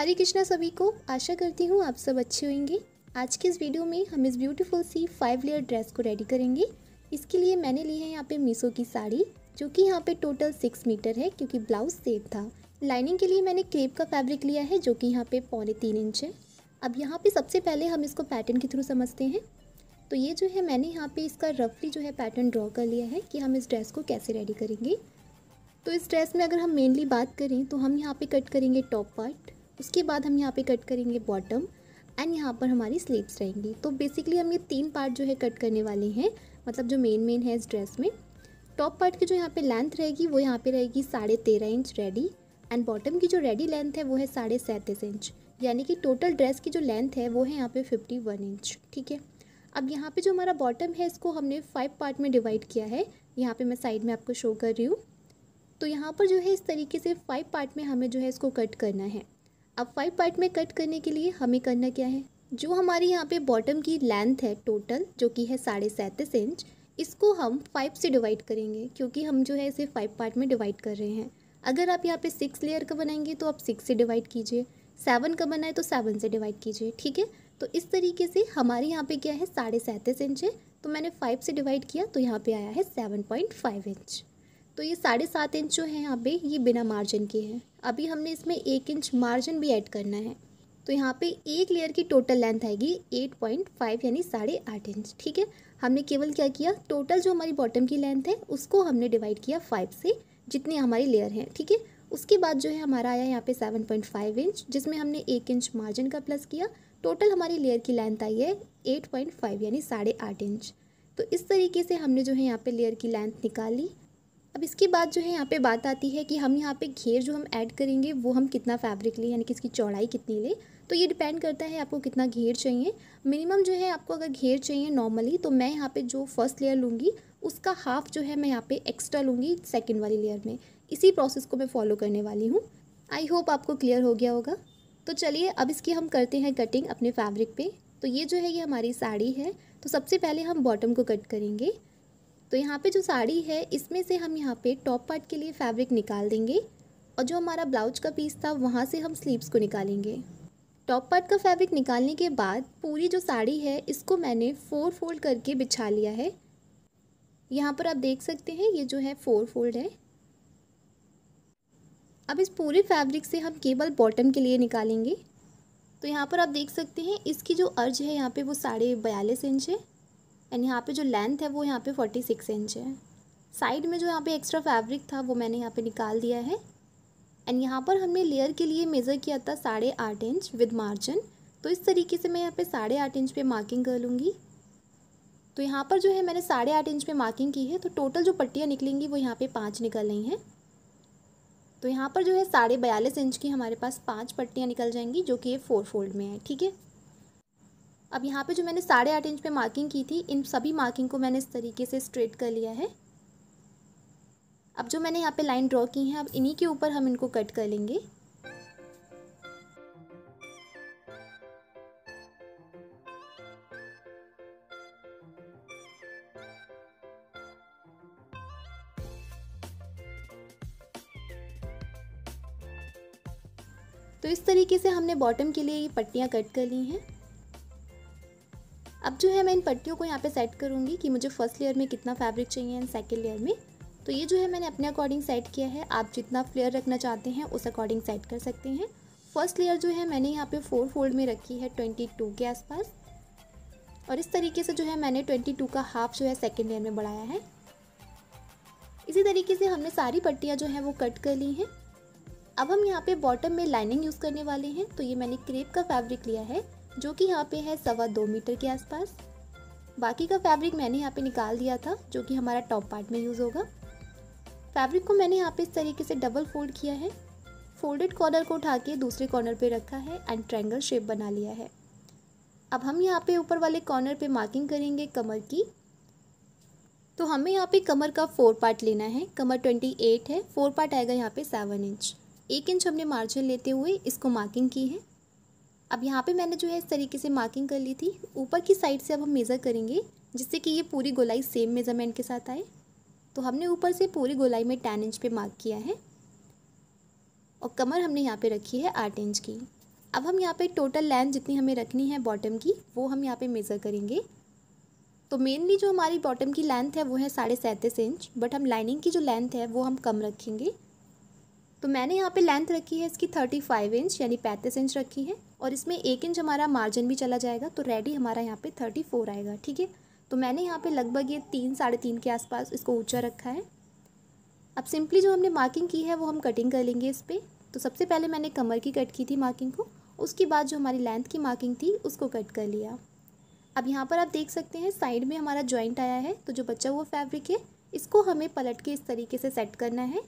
हरे कृष्णा सभी को आशा करती हूँ आप सब अच्छे होंगे आज के इस वीडियो में हम इस ब्यूटीफुल सी फाइव लेयर ड्रेस को रेडी करेंगे इसके लिए मैंने ली है यहाँ पे मीसो की साड़ी जो कि यहाँ पे टोटल सिक्स मीटर है क्योंकि ब्लाउज सेम था लाइनिंग के लिए मैंने क्रेप का फैब्रिक लिया है जो कि यहाँ पे पौने तीन इंच है अब यहाँ पे सबसे पहले हम इसको पैटर्न के थ्रू समझते हैं तो ये जो है मैंने यहाँ पे इसका रफली जो है पैटर्न ड्रॉ कर लिया है कि हम इस ड्रेस को कैसे रेडी करेंगे तो इस ड्रेस में अगर हम मेनली बात करें तो हम यहाँ पे कट करेंगे टॉप पार्ट उसके बाद हम यहाँ पे कट करेंगे बॉटम एंड यहाँ पर हमारी स्लीव्स रहेंगी तो बेसिकली हम ये तीन पार्ट जो है कट करने वाले हैं मतलब जो मेन मेन है इस ड्रेस में टॉप पार्ट की जो यहाँ पे लेंथ रहेगी वो यहाँ पे रहेगी साढ़े तेरह इंच रेडी एंड बॉटम की जो रेडी लेंथ है वो है साढ़े सैंतीस इंच यानी कि टोटल ड्रेस की जो लेंथ है वो है यहाँ पे फिफ्टी वन इंच ठीक है अब यहाँ पे जो हमारा बॉटम है इसको हमने फाइव पार्ट में डिवाइड किया है यहाँ पे मैं साइड में आपको शो कर रही हूँ तो यहाँ पर जो है इस तरीके से फाइव पार्ट में हमें जो है इसको कट करना है अब फाइव पार्ट में कट करने के लिए हमें करना क्या है जो हमारी यहाँ पे बॉटम की लेंथ है टोटल जो कि है साढ़े सैंतीस इंच इसको हम फाइव से डिवाइड करेंगे क्योंकि हम जो है इसे फाइव पार्ट में डिवाइड कर रहे हैं अगर आप यहाँ पे सिक्स लेयर का बनाएंगे तो आप सिक्स से डिवाइड कीजिए सेवन का बनाए तो सेवन से डिवाइड कीजिए ठीक है तो इस तरीके से हमारे यहाँ पे क्या है साढ़े सैंतीस इंच है तो मैंने फाइव से डिवाइड किया तो यहाँ पे आया है सेवन पॉइंट फाइव इंच तो ये साढ़े सात इंच जो है यहाँ पे ये बिना मार्जिन के हैं अभी हमने इसमें एक इंच मार्जिन भी ऐड करना है तो यहाँ पे एक लेयर की टोटल लेंथ आएगी 8.5 यानी साढ़े आठ इंच ठीक है हमने केवल क्या किया टोटल जो हमारी बॉटम की लेंथ है उसको हमने डिवाइड किया फाइव से जितने हमारी लेयर हैं ठीक है थीके? उसके बाद जो है हमारा आया यहाँ पे 7.5 इंच जिसमें हमने एक इंच मार्जिन का प्लस किया टोटल हमारी लेयर की लेंथ आई है एट यानी साढ़े आठ इंच तो इस तरीके से हमने जो है यहाँ पर लेयर की लेंथ निकाली अब इसके बाद जो है यहाँ पे बात आती है कि हम यहाँ पे घेर जो हम ऐड करेंगे वो हम कितना फैब्रिक लें यानी कि इसकी चौड़ाई कितनी लें तो ये डिपेंड करता है आपको कितना घेर चाहिए मिनिमम जो है आपको अगर घेर चाहिए नॉर्मली तो मैं यहाँ पे जो फर्स्ट लेयर लूँगी उसका हाफ जो है मैं यहाँ पे एक्स्ट्रा लूँगी सेकेंड वाली लेयर में इसी प्रोसेस को मैं फॉलो करने वाली हूँ आई होप आपको क्लियर हो गया होगा तो चलिए अब इसकी हम करते हैं कटिंग अपने फैब्रिक पे तो ये जो है ये हमारी साड़ी है तो सबसे पहले हम बॉटम को कट करेंगे तो यहाँ पे जो साड़ी है इसमें से हम यहाँ पे टॉप पार्ट के लिए फैब्रिक निकाल देंगे और जो हमारा ब्लाउज का पीस था वहाँ से हम स्लीव्स को निकालेंगे टॉप पार्ट का फैब्रिक निकालने के बाद पूरी जो साड़ी है इसको मैंने फोर फोल्ड करके बिछा लिया है यहाँ पर आप देख सकते हैं ये जो है फोर फोल्ड है अब इस पूरे फैब्रिक से हम केवल बॉटम के लिए निकालेंगे तो यहाँ पर आप देख सकते हैं इसकी जो अर्ज है यहाँ पे वो साढ़े बयालीस इंच है एंड यहाँ पे जो लेंथ है वो यहाँ पे फोर्टी सिक्स इंच है साइड में जो यहाँ पे एक्स्ट्रा फैब्रिक था वो मैंने यहाँ पे निकाल दिया है एंड यहाँ पर हमने लेयर के लिए मेज़र किया था साढ़े आठ इंच विद मार्जिन तो इस तरीके से मैं यहाँ पे साढ़े आठ इंच पे मार्किंग कर लूँगी तो यहाँ पर जो है मैंने साढ़े आठ इंच पर मार्किंग की है तो टोटल जो पट्टियाँ निकलेंगी वो यहाँ पर पाँच निकल रही हैं तो यहाँ पर जो है साढ़े बयालीस इंच की हमारे पास पाँच पट्टियाँ निकल जाएंगी जो कि ये फोर फोल्ड में है ठीक है अब यहाँ पे जो मैंने साढ़े आठ इंच पे मार्किंग की थी इन सभी मार्किंग को मैंने इस तरीके से स्ट्रेट कर लिया है अब जो मैंने यहाँ पे लाइन ड्रॉ की है अब इन्हीं के ऊपर हम इनको कट कर लेंगे तो इस तरीके से हमने बॉटम के लिए ये पट्टियाँ कट कर ली हैं अब जो है मैं इन पट्टियों को यहाँ पे सेट करूँगी कि मुझे फर्स्ट लेयर में कितना फैब्रिक चाहिए एंड सेकेंड लेयर में तो ये जो है मैंने अपने अकॉर्डिंग सेट किया है आप जितना फ्लेयर रखना चाहते हैं उस अकॉर्डिंग सेट कर सकते हैं फर्स्ट लेयर जो है मैंने यहाँ पे फोर फोल्ड में रखी है ट्वेंटी टू के आसपास और इस तरीके से जो है मैंने ट्वेंटी टू का हाफ जो है सेकेंड लेयर में बढ़ाया है इसी तरीके से हमने सारी पट्टियाँ जो हैं वो कट कर ली हैं अब हम यहाँ पे बॉटम में लाइनिंग यूज़ करने वाले हैं तो ये मैंने क्रेप का फैब्रिक लिया है जो कि यहाँ पे है सवा दो मीटर के आसपास बाकी का फैब्रिक मैंने यहाँ पे निकाल दिया था जो कि हमारा टॉप पार्ट में यूज़ होगा फैब्रिक को मैंने यहाँ पे इस तरीके से डबल फोल्ड किया है फोल्डेड कॉर्नर को उठा के दूसरे कॉर्नर पे रखा है एंड ट्रैंगल शेप बना लिया है अब हम यहाँ पे ऊपर वाले कॉर्नर पे मार्किंग करेंगे कमर की तो हमें यहाँ पे कमर का फोर पार्ट लेना है कमर ट्वेंटी एट है फोर पार्ट आएगा यहाँ पे सेवन इंच एक इंच हमने मार्जिन लेते हुए इसको मार्किंग की है अब यहाँ पे मैंने जो है इस तरीके से मार्किंग कर ली थी ऊपर की साइड से अब हम मेज़र करेंगे जिससे कि ये पूरी गोलाई सेम मेज़रमेंट के साथ आए तो हमने ऊपर से पूरी गोलाई में टेन इंच पे मार्क किया है और कमर हमने यहाँ पे रखी है आठ इंच की अब हम यहाँ पे टोटल लेंथ जितनी हमें रखनी है बॉटम की वो हम यहाँ पर मेज़र करेंगे तो मेनली जो हमारी बॉटम की लेंथ है वो है साढ़े सैंतीस इंच बट हम लाइनिंग की जो लेंथ है वो हम कम रखेंगे तो मैंने यहाँ पे लेंथ रखी है इसकी थर्टी फाइव इंच यानी पैंतीस इंच रखी है और इसमें एक इंच हमारा मार्जिन भी चला जाएगा तो रेडी हमारा यहाँ पे थर्टी फोर आएगा ठीक है तो मैंने यहाँ पे लगभग ये तीन साढ़े तीन के आसपास इसको ऊंचा रखा है अब सिंपली जो हमने मार्किंग की है वो हम कटिंग कर लेंगे इस पर तो सबसे पहले मैंने कमर की कट की थी मार्किंग को उसके बाद जो हमारी लेंथ की मार्किंग थी उसको कट कर लिया अब यहाँ पर आप देख सकते हैं साइड में हमारा जॉइंट आया है तो जो बचा हुआ फैब्रिक है इसको हमें पलट के इस तरीके से सेट करना है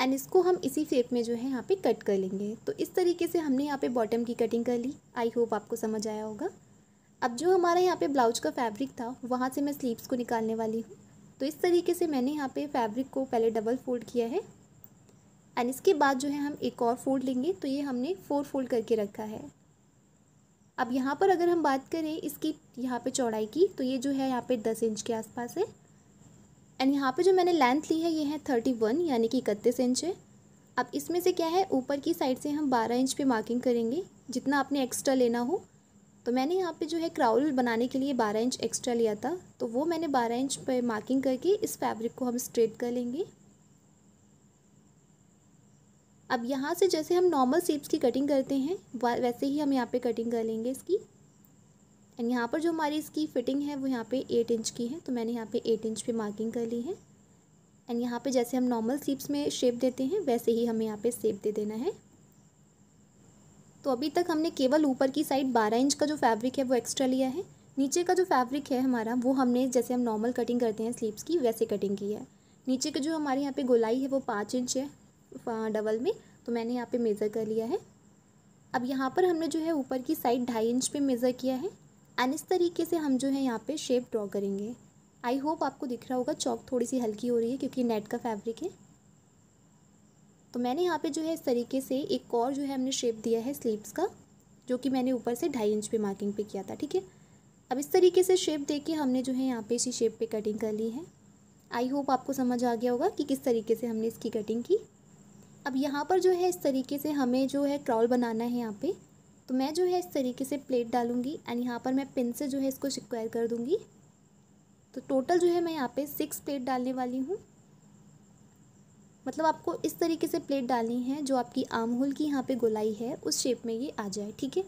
एंड इसको हम इसी शेप में जो है यहाँ पे कट कर लेंगे तो इस तरीके से हमने यहाँ पे बॉटम की कटिंग कर ली आई होप आपको समझ आया होगा अब जो हमारा यहाँ पे ब्लाउज का फैब्रिक था वहाँ से मैं स्लीव्स को निकालने वाली हूँ तो इस तरीके से मैंने यहाँ पे फैब्रिक को पहले डबल फोल्ड किया है एंड इसके बाद जो है हम एक और फोल्ड लेंगे तो ये हमने फोर फोल्ड करके रखा है अब यहाँ पर अगर हम बात करें इसकी यहाँ पर चौड़ाई की तो ये जो है यहाँ पर दस इंच के आसपास है एंड यहाँ पे जो मैंने लेंथ ली है ये है थर्टी वन यानी कि इकतीस इंच है अब इसमें से क्या है ऊपर की साइड से हम बारह इंच पे मार्किंग करेंगे जितना आपने एक्स्ट्रा लेना हो तो मैंने यहाँ पे जो है क्राउल बनाने के लिए बारह इंच एक्स्ट्रा लिया था तो वो मैंने बारह इंच पर मार्किंग करके इस फैब्रिक को हम स्ट्रेट कर लेंगे अब यहाँ से जैसे हम नॉर्मल सेप्स की कटिंग करते हैं वैसे ही हम यहाँ पर कटिंग कर लेंगे इसकी एंड यहाँ पर जो हमारी इसकी फिटिंग है वो यहाँ पे एट इंच की है तो मैंने यहाँ पे एट इंच पे मार्किंग कर ली है एंड यहाँ पे जैसे हम नॉर्मल सीप्स में शेप देते हैं वैसे ही हमें यहाँ पे सेप दे देना है तो अभी तक हमने केवल ऊपर की साइड बारह इंच का जो फैब्रिक है वो एक्स्ट्रा लिया है नीचे का जो फैब्रिक है हमारा वो हमने जैसे हम नॉर्मल कटिंग करते हैं स्लीप्स की वैसे कटिंग की है नीचे का जो हमारे यहाँ पे गोलाई है वो पाँच इंच है डबल में तो मैंने यहाँ पे मेज़र कर लिया है अब यहाँ पर हमने जो है ऊपर की साइड ढाई इंच पे मेज़र किया है एंड इस तरीके से हम जो है यहाँ पे शेप ड्रॉ करेंगे आई होप आपको दिख रहा होगा चौक थोड़ी सी हल्की हो रही है क्योंकि नेट का फैब्रिक है तो मैंने यहाँ पे जो है इस तरीके से एक और जो है हमने शेप दिया है स्लीव्स का जो कि मैंने ऊपर से ढाई इंच पे मार्किंग पे किया था ठीक है अब इस तरीके से शेप दे के हमने जो है यहाँ पे इसी शेप पे कटिंग कर ली है आई होप आपको समझ आ गया होगा कि किस तरीके से हमने इसकी कटिंग की अब यहाँ पर जो है इस तरीके से हमें जो है क्रॉल बनाना है यहाँ पर तो मैं जो है इस तरीके से प्लेट डालूँगी एंड यहाँ पर मैं पिन से जो है इसको स्क्वायर कर दूँगी तो टोटल जो है मैं यहाँ पे सिक्स प्लेट डालने वाली हूँ मतलब आपको इस तरीके से प्लेट डालनी है जो आपकी आर्म होल की यहाँ पे गोलाई है उस शेप में ये आ जाए ठीक है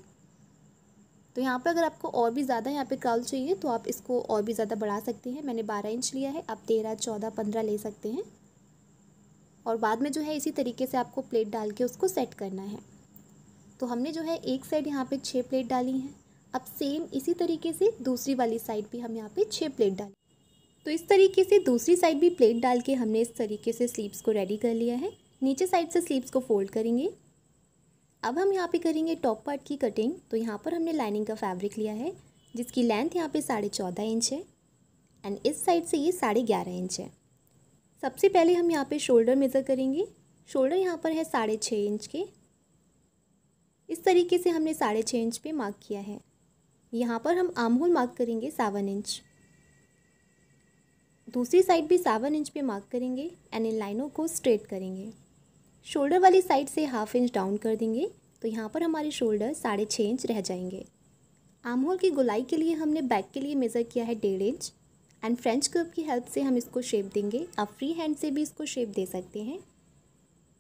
तो यहाँ पर अगर आपको और भी ज़्यादा यहाँ पे क्राउल चाहिए तो आप इसको और भी ज़्यादा बढ़ा सकते हैं मैंने बारह इंच लिया है आप तेरह चौदह पंद्रह ले सकते हैं और बाद में जो है इसी तरीके से आपको प्लेट डाल के उसको सेट करना है तो हमने जो है एक साइड यहाँ पे छः प्लेट डाली हैं अब सेम इसी तरीके से दूसरी वाली साइड भी हम यहाँ पे छः प्लेट डाली तो इस तरीके से दूसरी साइड भी प्लेट डाल के हमने इस तरीके से स्लीव्स को रेडी कर लिया है नीचे साइड से स्लीव्स को फोल्ड करेंगे अब हम यहाँ पे करेंगे टॉप पार्ट की कटिंग तो यहाँ पर हमने लाइनिंग का फैब्रिक लिया है जिसकी लेंथ यहाँ पे साढ़े चौदह इंच है एंड इस साइड से ये साढ़े ग्यारह इंच है सबसे पहले हम यहाँ पे शोल्डर मेज़र करेंगे शोल्डर यहाँ पर है साढ़े छः इंच के इस तरीके से हमने साढ़े छः इंच पे मार्क किया है यहाँ पर हम आम होल मार्क करेंगे सावन इंच दूसरी साइड भी सावन इंच पे मार्क करेंगे एंड इन लाइनों को स्ट्रेट करेंगे शोल्डर वाली साइड से हाफ इंच डाउन कर देंगे तो यहाँ पर हमारे शोल्डर साढ़े छः इंच रह जाएंगे आम होल की गुलाई के लिए हमने बैक के लिए मेज़र किया है डेढ़ इंच एंड फ्रेंच कर्व की हेल्प से हम इसको शेप देंगे आप फ्री हैंड से भी इसको शेप दे सकते हैं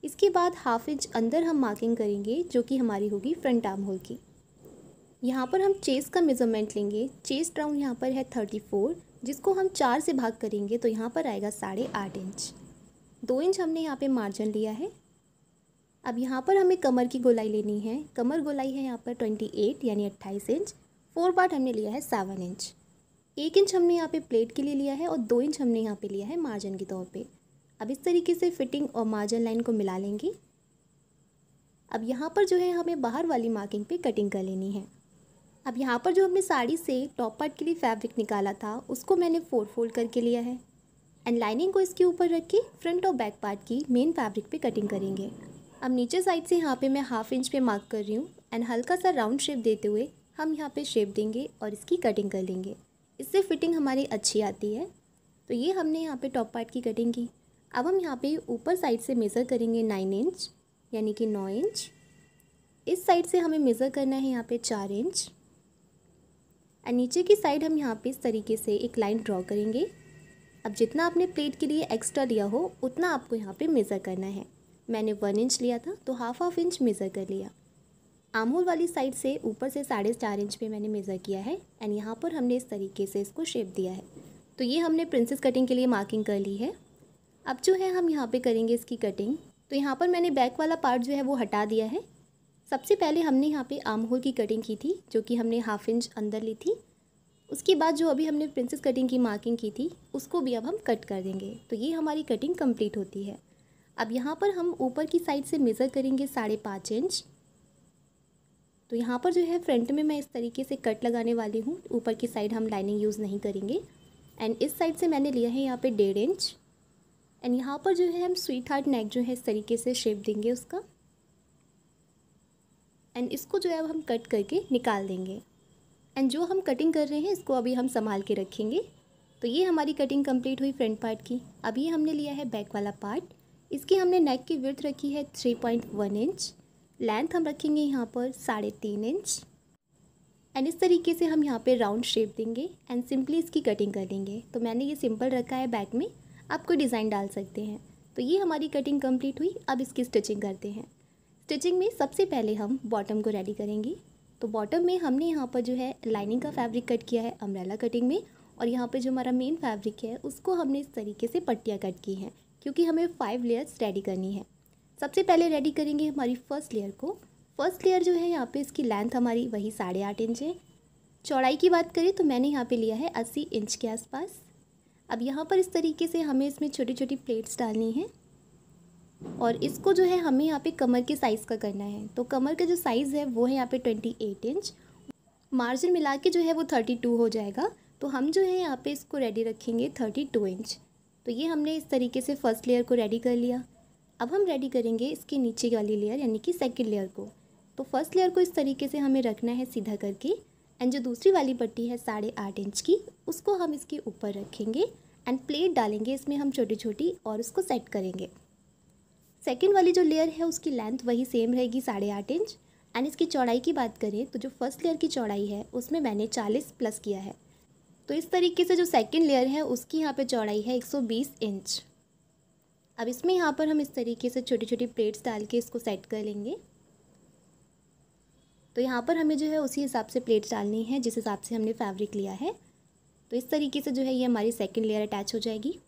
इसके बाद हाफ इंच अंदर हम मार्किंग करेंगे जो कि हमारी होगी फ्रंट आर्म होल की यहाँ पर हम चेस्ट का मेज़रमेंट लेंगे चेस्ट राउंड यहाँ पर है थर्टी फोर जिसको हम चार से भाग करेंगे तो यहाँ पर आएगा साढ़े आठ इंच दो इंच हमने यहाँ पे मार्जिन लिया है अब यहाँ पर हमें कमर की गोलाई लेनी है कमर गोलाई है यहाँ पर ट्वेंटी एट यानी अट्ठाईस इंच फोर पार्ट हमने लिया है सेवन इंच एक इंच हमने यहाँ पे प्लेट के लिए लिया है और दो इंच हमने यहाँ पे लिया है मार्जिन के तौर पर अब इस तरीके से फिटिंग और मार्जिन लाइन को मिला लेंगे अब यहाँ पर जो है हमें बाहर वाली मार्किंग पे कटिंग कर लेनी है अब यहाँ पर जो हमने साड़ी से टॉप पार्ट के लिए फैब्रिक निकाला था उसको मैंने फोर फोल्ड करके लिया है एंड लाइनिंग को इसके ऊपर रख के फ्रंट और बैक पार्ट की मेन फैब्रिक पे कटिंग करेंगे अब नीचे साइड से यहाँ पे मैं हाफ इंच पे मार्क कर रही हूँ एंड हल्का सा राउंड शेप देते हुए हम यहाँ पे शेप देंगे और इसकी कटिंग कर लेंगे इससे फिटिंग हमारी अच्छी आती है तो ये हमने यहाँ पे टॉप पार्ट की कटिंग की अब हम यहाँ पे ऊपर साइड से मेज़र करेंगे नाइन इंच यानी कि नौ इंच इस साइड से हमें मेज़र करना है यहाँ पे चार इंच और नीचे की साइड हम यहाँ पे इस तरीके से एक लाइन ड्रॉ करेंगे अब जितना आपने प्लेट के लिए एक्स्ट्रा लिया हो उतना आपको यहाँ पे मेज़र करना है मैंने वन इंच लिया था तो हाफ हाफ इंच मेज़र कर लिया आमूल वाली साइड से ऊपर से साढ़े चार इंच पे मैंने मेज़र किया है एंड यहाँ पर हमने इस तरीके से इसको शेप दिया है तो ये हमने प्रिंसेस कटिंग के लिए मार्किंग कर ली है अब जो है हम यहाँ पे करेंगे इसकी कटिंग तो यहाँ पर मैंने बैक वाला पार्ट जो है वो हटा दिया है सबसे पहले हमने यहाँ पे आर्म होल की कटिंग की थी जो कि हमने हाफ इंच अंदर ली थी उसके बाद जो अभी हमने प्रिंसेस कटिंग की मार्किंग की थी उसको भी अब हम कट कर देंगे तो ये हमारी कटिंग कम्प्लीट होती है अब यहाँ पर हम ऊपर की साइड से मेज़र करेंगे साढ़े पाँच इंच तो यहाँ पर जो है फ्रंट में मैं इस तरीके से कट लगाने वाली हूँ ऊपर की साइड हम लाइनिंग यूज़ नहीं करेंगे एंड इस साइड से मैंने लिया है यहाँ पे डेढ़ इंच एंड यहाँ पर जो है हम स्वीट हार्ट नेक जो है इस तरीके से शेप देंगे उसका एंड इसको जो है अब हम कट करके निकाल देंगे एंड जो हम कटिंग कर रहे हैं इसको अभी हम संभाल के रखेंगे तो ये हमारी कटिंग कंप्लीट हुई फ्रंट पार्ट की अब ये हमने लिया है बैक वाला पार्ट इसकी हमने नेक की विर्थ रखी है three point one inch length हम रखेंगे यहाँ पर साढ़े तीन इंच एंड इस तरीके से हम यहाँ पे राउंड शेप देंगे एंड सिंपली इसकी कटिंग कर देंगे तो मैंने ये सिंपल रखा है बैक में आप कोई डिज़ाइन डाल सकते हैं तो ये हमारी कटिंग कंप्लीट हुई अब इसकी स्टिचिंग करते हैं स्टिचिंग में सबसे पहले हम बॉटम को रेडी करेंगे तो बॉटम में हमने यहाँ पर जो है लाइनिंग का फैब्रिक कट किया है अम्ब्रेला कटिंग में और यहाँ पर जो हमारा मेन फैब्रिक है उसको हमने इस तरीके से पट्टियाँ कट की हैं क्योंकि हमें फाइव लेयर्स रेडी करनी है सबसे पहले रेडी करेंगे हमारी फ़र्स्ट लेयर को फर्स्ट लेयर जो है यहाँ पे इसकी लेंथ हमारी वही साढ़े आठ इंच है चौड़ाई की बात करें तो मैंने यहाँ पे लिया है अस्सी इंच के आसपास अब यहाँ पर इस तरीके से हमें इसमें छोटी छोटी प्लेट्स डालनी है और इसको जो है हमें यहाँ पे कमर के साइज़ का करना है तो कमर का जो साइज़ है वो है यहाँ पे ट्वेंटी एट इंच मार्जिन मिला के जो है वो थर्टी टू हो जाएगा तो हम जो है यहाँ पे इसको रेडी रखेंगे थर्टी टू इंच तो ये हमने इस तरीके से फर्स्ट लेयर को रेडी कर लिया अब हम रेडी करेंगे इसके नीचे वाली लेयर यानी कि सेकेंड लेयर को तो फर्स्ट लेयर को इस तरीके से हमें रखना है सीधा करके एंड जो दूसरी वाली पट्टी है साढ़े आठ इंच की उसको हम इसके ऊपर रखेंगे एंड प्लेट डालेंगे इसमें हम छोटी छोटी और उसको सेट करेंगे सेकेंड वाली जो लेयर है उसकी लेंथ वही सेम रहेगी साढ़े आठ इंच एंड इसकी चौड़ाई की बात करें तो जो फर्स्ट लेयर की चौड़ाई है उसमें मैंने चालीस प्लस किया है तो इस तरीके से जो सेकेंड लेयर है उसकी यहाँ पर चौड़ाई है एक सौ बीस इंच अब इसमें यहाँ पर हम इस तरीके से छोटी छोटी प्लेट्स डाल के इसको सेट कर लेंगे तो यहाँ पर हमें जो है उसी हिसाब से प्लेट्स डालनी है जिस हिसाब से हमने फैब्रिक लिया है तो इस तरीके से जो है ये हमारी सेकेंड लेयर अटैच हो जाएगी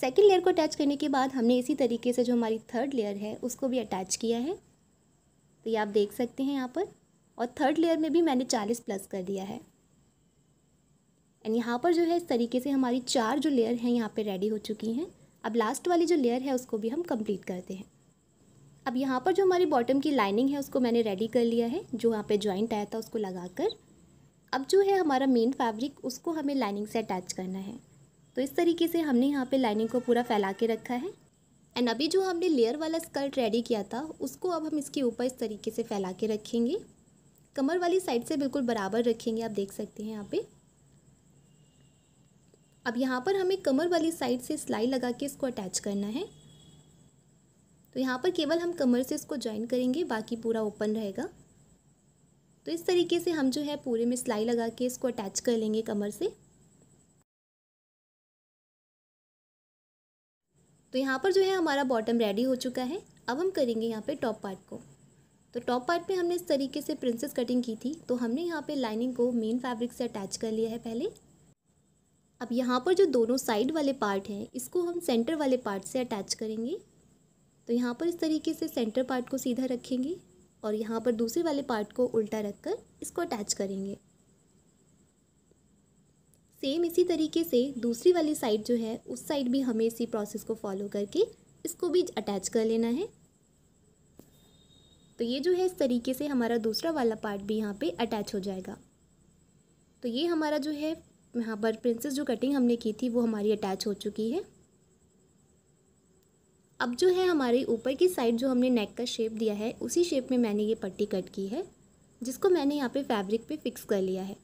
सेकेंड लेयर को अटैच करने के बाद हमने इसी तरीके से जो हमारी थर्ड लेयर है उसको भी अटैच किया है तो ये आप देख सकते हैं यहाँ पर और थर्ड लेयर में भी मैंने चालीस प्लस कर दिया है एंड यहाँ पर जो है इस तरीके से हमारी चार जो लेयर हैं यहाँ पे रेडी हो चुकी हैं अब लास्ट वाली जो लेयर है उसको भी हम कंप्लीट करते हैं अब यहाँ पर जो हमारी बॉटम की लाइनिंग है उसको मैंने रेडी कर लिया है जो यहाँ पे ज्वाइंट आया था उसको लगाकर अब जो है हमारा मेन फैब्रिक उसको हमें लाइनिंग से अटैच करना है तो इस तरीके से हमने यहाँ पे लाइनिंग को पूरा फैला के रखा है एंड अभी जो हमने लेयर वाला स्कर्ट रेडी किया था उसको अब हम इसके ऊपर इस तरीके से फैला के रखेंगे कमर वाली साइड से बिल्कुल बराबर रखेंगे आप देख सकते हैं यहाँ पर अब यहाँ पर हमें कमर वाली साइड से सिलाई लगा के इसको अटैच करना है तो यहाँ पर केवल हम कमर से इसको ज्वाइन करेंगे बाकी पूरा ओपन रहेगा तो इस तरीके से हम जो है पूरे में सिलाई लगा के इसको अटैच कर लेंगे कमर से तो यहाँ पर जो है हमारा बॉटम रेडी हो चुका है अब हम करेंगे यहाँ पे टॉप पार्ट को तो टॉप पार्ट पे हमने इस तरीके से प्रिंसेस कटिंग की थी तो हमने यहाँ पे लाइनिंग को मेन फैब्रिक से अटैच कर लिया है पहले अब यहाँ पर जो दोनों साइड वाले पार्ट हैं इसको हम सेंटर वाले पार्ट से अटैच करेंगे तो यहाँ पर इस तरीके से सेंटर पार्ट को सीधा रखेंगे और यहाँ पर दूसरे वाले पार्ट को उल्टा रखकर इसको अटैच करेंगे सेम इसी तरीके से दूसरी वाली साइड जो है उस साइड भी हमें इसी प्रोसेस को फॉलो करके इसको भी अटैच कर लेना है तो ये जो है इस तरीके से हमारा दूसरा वाला पार्ट भी यहाँ पे अटैच हो जाएगा तो ये हमारा जो है यहाँ पर प्रिंसेस जो कटिंग हमने की थी वो हमारी अटैच हो चुकी है अब जो है हमारे ऊपर की साइड जो हमने नेक का शेप दिया है उसी शेप में मैंने ये पट्टी कट की है जिसको मैंने यहाँ पे फैब्रिक पे फिक्स कर लिया है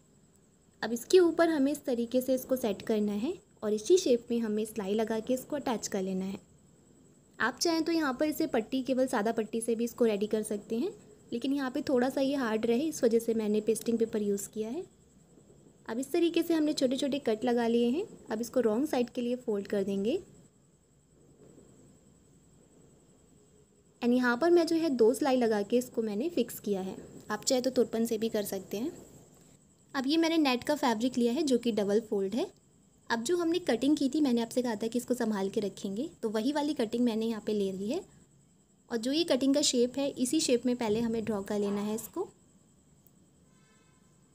अब इसके ऊपर हमें इस तरीके से इसको सेट करना है और इसी शेप में हमें सिलाई लगा के इसको अटैच कर लेना है आप चाहें तो यहाँ पर इसे पट्टी केवल सादा पट्टी से भी इसको रेडी कर सकते हैं लेकिन यहाँ पर थोड़ा सा ये हार्ड रहे इस वजह से मैंने पेस्टिंग पेपर यूज़ किया है अब इस तरीके से हमने छोटे छोटे कट लगा लिए हैं अब इसको रॉन्ग साइड के लिए फ़ोल्ड कर देंगे एंड यहाँ पर मैं जो है दो सिलाई लगा के इसको मैंने फ़िक्स किया है आप चाहे तो तुरपन से भी कर सकते हैं अब ये मैंने नेट का फैब्रिक लिया है जो कि डबल फोल्ड है अब जो हमने कटिंग की थी मैंने आपसे कहा था कि इसको संभाल के रखेंगे तो वही वाली कटिंग मैंने यहाँ पे ले ली है और जो ये कटिंग का शेप है इसी शेप में पहले हमें ड्रॉ कर लेना है इसको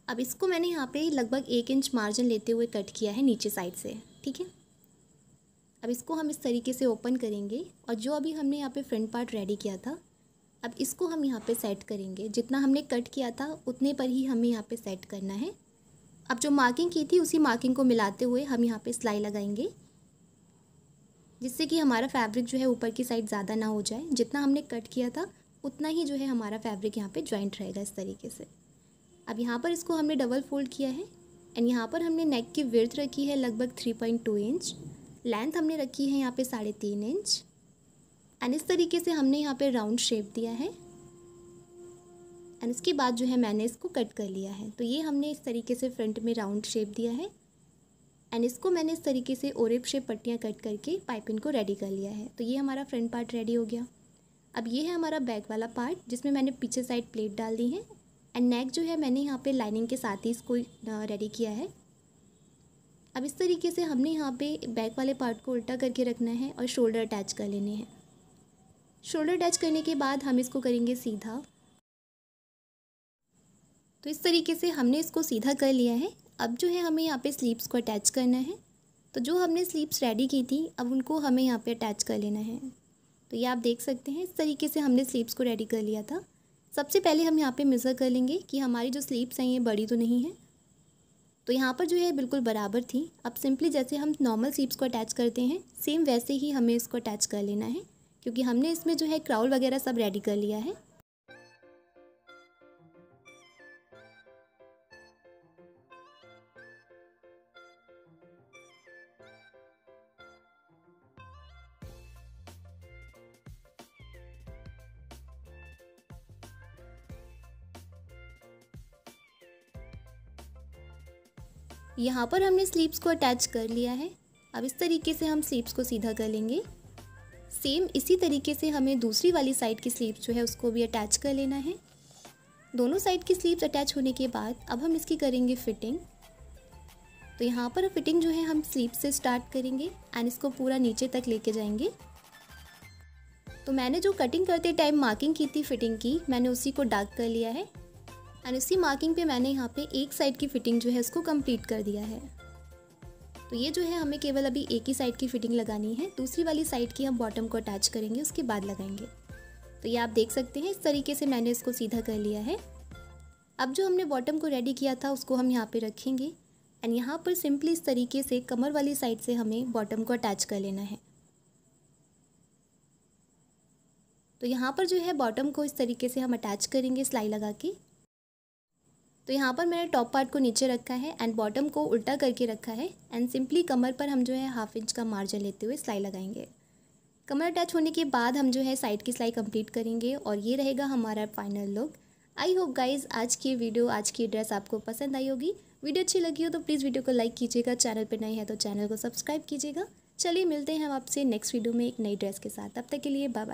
अब इसको मैंने यहाँ पे लगभग एक इंच मार्जिन लेते हुए कट किया है नीचे साइड से ठीक है अब इसको हम इस तरीके से ओपन करेंगे और जो अभी हमने यहाँ पे फ्रंट पार्ट रेडी किया था अब इसको हम यहाँ पे सेट करेंगे जितना हमने कट किया था उतने पर ही हमें यहाँ पे सेट करना है अब जो मार्किंग की थी उसी मार्किंग को मिलाते हुए हम यहाँ पे सिलाई लगाएंगे जिससे कि हमारा फैब्रिक जो है ऊपर की साइड ज़्यादा ना हो जाए जितना हमने कट किया था उतना ही जो है हमारा फैब्रिक यहाँ पर ज्वाइंट रहेगा इस तरीके से अब यहाँ पर इसको हमने डबल फोल्ड किया है एंड यहाँ पर हमने नेक की विर्थ रखी है लगभग three point two inch length हमने रखी है यहाँ पे साढ़े तीन इंच एंड इस तरीके से हमने यहाँ पे राउंड शेप दिया है एंड इसके बाद जो है मैंने इसको कट कर लिया है तो ये हमने इस तरीके से फ्रंट में राउंड शेप दिया है एंड इसको मैंने इस तरीके से ओरेप शेप पट्टियाँ कट करके पाइपिंग को रेडी कर लिया है तो ये हमारा फ्रंट पार्ट रेडी हो गया अब ये है हमारा बैक वाला पार्ट जिसमें मैंने पीछे साइड प्लेट डाल दी है एंड नेक जो है मैंने यहाँ पे लाइनिंग के साथ ही इसको रेडी किया है अब इस तरीके से हमने यहाँ पे बैक वाले पार्ट को उल्टा करके रखना है और शोल्डर अटैच कर लेने हैं शोल्डर अटैच करने के बाद हम इसको करेंगे सीधा तो इस तरीके से हमने इसको सीधा कर लिया है अब जो है हमें यहाँ पे स्लीप्स को अटैच करना है तो जो हमने स्लीप्स रेडी की थी अब उनको हमें यहाँ पे अटैच कर लेना है तो ये आप देख सकते हैं इस तरीके से हमने स्लीप्स को रेडी कर लिया था सबसे पहले हम यहाँ पे मेज़र कर लेंगे कि हमारी जो स्लीप्स हैं ये बड़ी तो नहीं है तो यहाँ पर जो है बिल्कुल बराबर थी अब सिंपली जैसे हम नॉर्मल सीप्स को अटैच करते हैं सेम वैसे ही हमें इसको अटैच कर लेना है क्योंकि हमने इसमें जो है क्राउल वगैरह सब रेडी कर लिया है यहाँ पर हमने स्लीप्स को अटैच कर लिया है अब इस तरीके से हम स्लीप्स को सीधा कर लेंगे सेम इसी तरीके से हमें दूसरी वाली साइड की स्लीप्स जो है उसको भी अटैच कर लेना है दोनों साइड की स्लीप्स अटैच होने के बाद अब हम इसकी करेंगे फिटिंग तो यहाँ पर फिटिंग जो है हम स्लीप से स्टार्ट करेंगे एंड इसको पूरा नीचे तक लेके जाएंगे तो मैंने जो कटिंग करते टाइम मार्किंग की थी फिटिंग की मैंने उसी को डार्क कर लिया है एंड उसी मार्किंग पे मैंने यहाँ पे एक साइड की फ़िटिंग जो है उसको कंप्लीट कर दिया है तो ये जो है हमें केवल अभी एक ही साइड की फ़िटिंग लगानी है दूसरी वाली साइड की हम बॉटम को अटैच करेंगे उसके बाद लगाएंगे तो ये आप देख सकते हैं इस तरीके से मैंने इसको सीधा कर लिया है अब जो हमने बॉटम को रेडी किया था उसको हम यहाँ पर रखेंगे एंड यहाँ पर सिंपली इस तरीके से कमर वाली साइड से हमें बॉटम को अटैच कर लेना है तो यहाँ पर जो है बॉटम को इस तरीके से हम अटैच करेंगे सिलाई लगा के तो यहाँ पर मैंने टॉप पार्ट को नीचे रखा है एंड बॉटम को उल्टा करके रखा है एंड सिंपली कमर पर हम जो है हाफ इंच का मार्जिन लेते हुए सिलाई लगाएंगे कमर अटैच होने के बाद हम जो है साइड की सिलाई कंप्लीट करेंगे और ये रहेगा हमारा final look I hope guys आज की वीडियो आज की ड्रेस आपको पसंद आई होगी वीडियो अच्छी लगी हो तो प्लीज़ वीडियो को लाइक कीजिएगा चैनल पर नए हैं तो चैनल को सब्सक्राइब कीजिएगा चलिए मिलते हैं हम आपसे नेक्स्ट वीडियो में एक नई ड्रेस के साथ तब तक के लिए बाय बाय